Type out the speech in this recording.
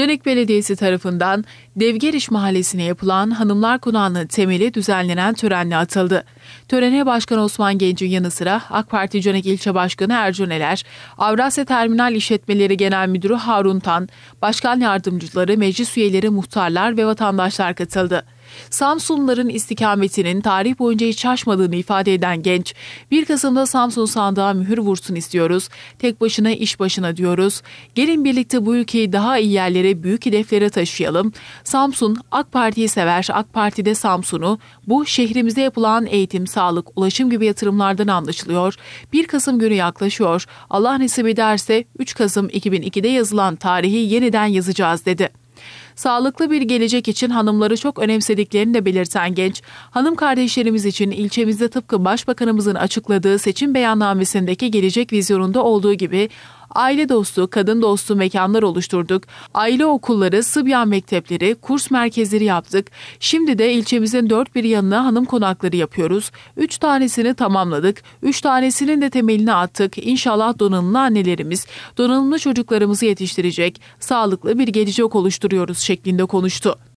Canik Belediyesi tarafından Devgeriş Mahallesi'ne yapılan Hanımlar Konağı'nın temeli düzenlenen törenle atıldı. Törene Başkan Osman Genç'in yanı sıra AK Parti Canik İlçe Başkanı Ercun Eler, Avrasya Terminal İşletmeleri Genel Müdürü Harun Tan, Başkan Yardımcıları, meclis üyeleri, muhtarlar ve vatandaşlar katıldı. Samsunluların istikametinin tarih boyunca hiç şaşmadığını ifade eden genç, 1 Kasım'da Samsun sandığa mühür vursun istiyoruz, tek başına iş başına diyoruz, gelin birlikte bu ülkeyi daha iyi yerlere, büyük hedeflere taşıyalım, Samsun AK Parti'yi sever, AK Parti'de Samsun'u, bu şehrimize yapılan eğitim, sağlık, ulaşım gibi yatırımlardan anlaşılıyor, 1 Kasım günü yaklaşıyor, Allah nasip ederse 3 Kasım 2002'de yazılan tarihi yeniden yazacağız dedi. Sağlıklı bir gelecek için hanımları çok önemsediklerini de belirten genç, hanım kardeşlerimiz için ilçemizde tıpkı Başbakanımızın açıkladığı seçim beyannamesindeki gelecek vizyonunda olduğu gibi aile dostu, kadın dostu mekanlar oluşturduk. Aile okulları, Sıbyan mektepleri, kurs merkezleri yaptık. Şimdi de ilçemizin dört bir yanına hanım konakları yapıyoruz. Üç tanesini tamamladık. Üç tanesinin de temelini attık. İnşallah donanımlı annelerimiz, donanımlı çocuklarımızı yetiştirecek, sağlıklı bir gelecek oluşturuyoruz şeklinde konuştu.